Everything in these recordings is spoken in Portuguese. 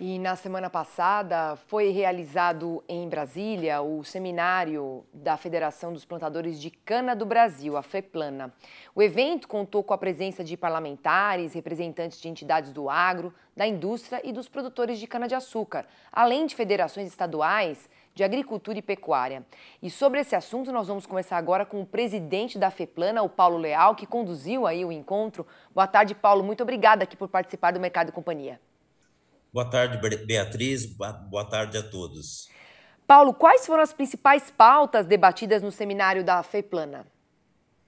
E na semana passada foi realizado em Brasília o seminário da Federação dos Plantadores de Cana do Brasil, a FEPLANA. O evento contou com a presença de parlamentares, representantes de entidades do agro, da indústria e dos produtores de cana-de-açúcar, além de federações estaduais de agricultura e pecuária. E sobre esse assunto nós vamos começar agora com o presidente da FEPLANA, o Paulo Leal, que conduziu aí o encontro. Boa tarde, Paulo. Muito obrigada aqui por participar do Mercado e Companhia. Boa tarde, Beatriz. Boa tarde a todos. Paulo, quais foram as principais pautas debatidas no seminário da FEPLANA?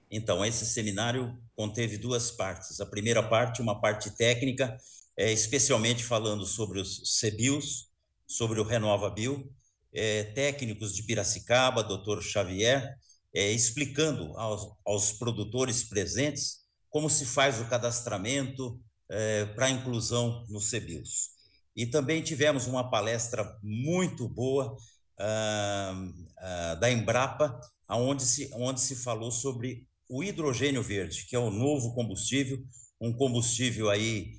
Então, esse seminário conteve duas partes. A primeira parte, uma parte técnica, é, especialmente falando sobre os CBIOS, sobre o RenovaBio, é, técnicos de Piracicaba, doutor Xavier, é, explicando aos, aos produtores presentes como se faz o cadastramento para a inclusão nos CBIOS. E também tivemos uma palestra muito boa uh, uh, da Embrapa, onde se, onde se falou sobre o hidrogênio verde, que é o novo combustível, um combustível aí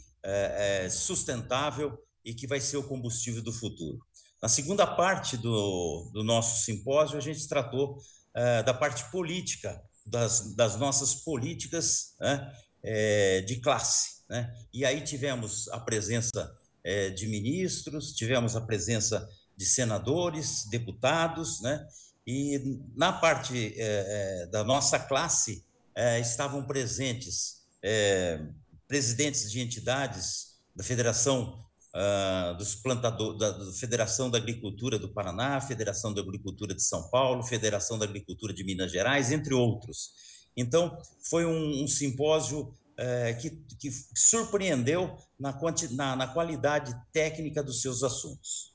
uh, sustentável e que vai ser o combustível do futuro. Na segunda parte do, do nosso simpósio, a gente tratou ah, da parte política, das, das nossas políticas né, eh, de classe. Né? E aí tivemos a presença é, de ministros, tivemos a presença de senadores, deputados, né? E na parte é, é da nossa classe é, estavam presentes é, presidentes de entidades da Federação Uh, dos plantadores da, da, Federação da Agricultura do Paraná, Federação da Agricultura de São Paulo, Federação da Agricultura de Minas Gerais, entre outros. Então, foi um, um simpósio é, que, que, surpreendeu na, quanti, na, na qualidade técnica dos seus assuntos.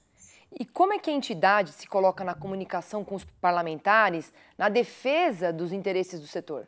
E como é que a entidade se coloca na comunicação com os parlamentares na defesa dos interesses do setor?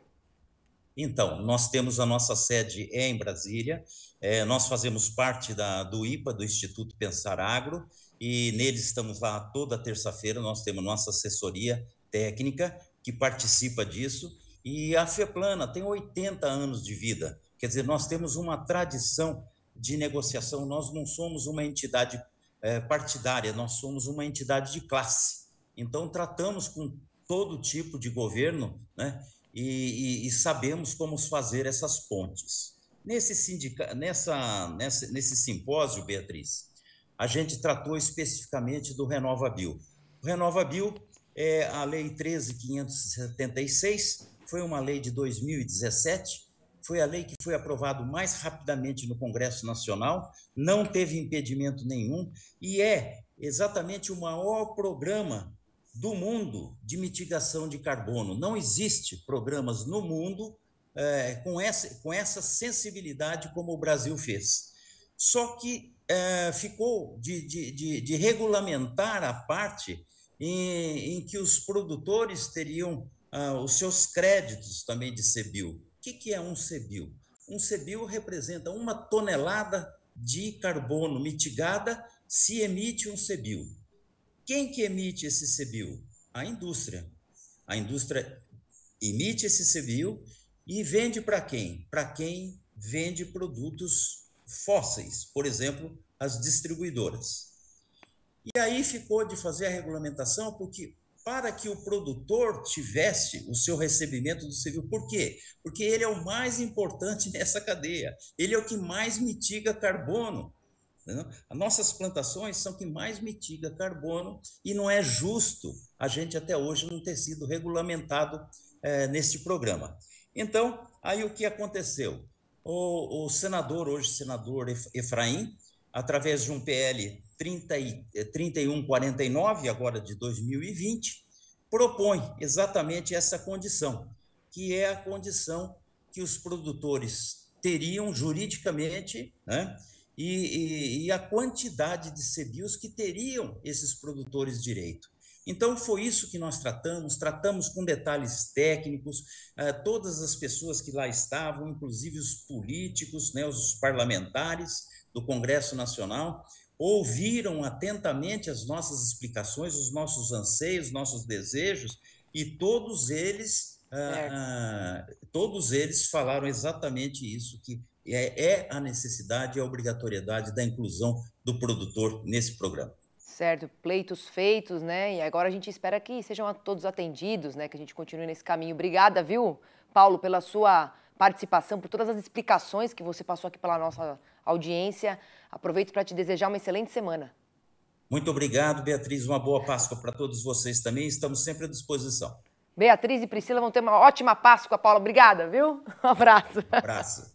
Então, nós temos a nossa sede é em Brasília, é, nós fazemos parte da, do IPA, do Instituto Pensar Agro, e nele estamos lá toda terça-feira, nós temos nossa assessoria técnica que participa disso, e a FEPLANA tem 80 anos de vida, Quer dizer, nós temos uma tradição de negociação, nós não somos uma entidade eh, partidária, nós somos uma entidade de classe. Então, tratamos com todo tipo de governo né, e, e, e sabemos como fazer essas pontes. Nesse, sindica, nessa, nessa, nesse simpósio, Beatriz, a gente tratou especificamente do Renova Bill. O Bill é a Lei 13.576, foi uma lei de 2017, foi a lei que foi aprovada mais rapidamente no Congresso Nacional, não teve impedimento nenhum e é exatamente o maior programa do mundo de mitigação de carbono. Não existe programas no mundo é, com, essa, com essa sensibilidade como o Brasil fez. Só que é, ficou de, de, de, de, regulamentar a parte em, em que os produtores teriam ah, os seus créditos também de CBIL. O que, que é um CBIL? Um CBIL representa uma tonelada de carbono mitigada se emite um CBIL. Quem que emite esse CBIL? A indústria. A indústria emite esse CBIL e vende para quem? Para quem vende produtos fósseis, por exemplo, as distribuidoras. E aí ficou de fazer a regulamentação porque para que o produtor tivesse o seu recebimento do civil. Por quê? Porque ele é o mais importante nessa cadeia, ele é o que mais mitiga carbono. As nossas plantações são que mais mitiga carbono e não é justo a gente até hoje não ter sido regulamentado é, eh, neste programa. Então, aí o que aconteceu? O, o senador, hoje senador Efraim, através de um PL 30 e, 3149, eh, agora de 2020, propõe exatamente essa condição, que é a condição que os produtores teriam juridicamente, né? E, e, e, a quantidade de CBIOS que teriam esses produtores direito. Então, foi isso que nós tratamos, tratamos com detalhes técnicos, eh, todas as pessoas que lá estavam, inclusive os políticos, né, os parlamentares, do Congresso Nacional, ouviram atentamente as nossas explicações, os nossos anseios, nossos desejos, e todos eles, ah, ah todos eles falaram exatamente isso que é, é a necessidade e é a obrigatoriedade da inclusão do produtor nesse programa. Certo, pleitos feitos, né? E agora a gente espera que sejam todos atendidos, né? Que a gente continue nesse caminho. Obrigada, viu, Paulo, pela sua participação, por todas as explicações que você passou aqui pela nossa audiência. Aproveito para te desejar uma excelente semana. Muito obrigado, Beatriz. Uma boa Páscoa para todos vocês também. Estamos sempre à disposição. Beatriz e Priscila vão ter uma ótima Páscoa, Paula. Obrigada, viu? Um abraço. Um abraço.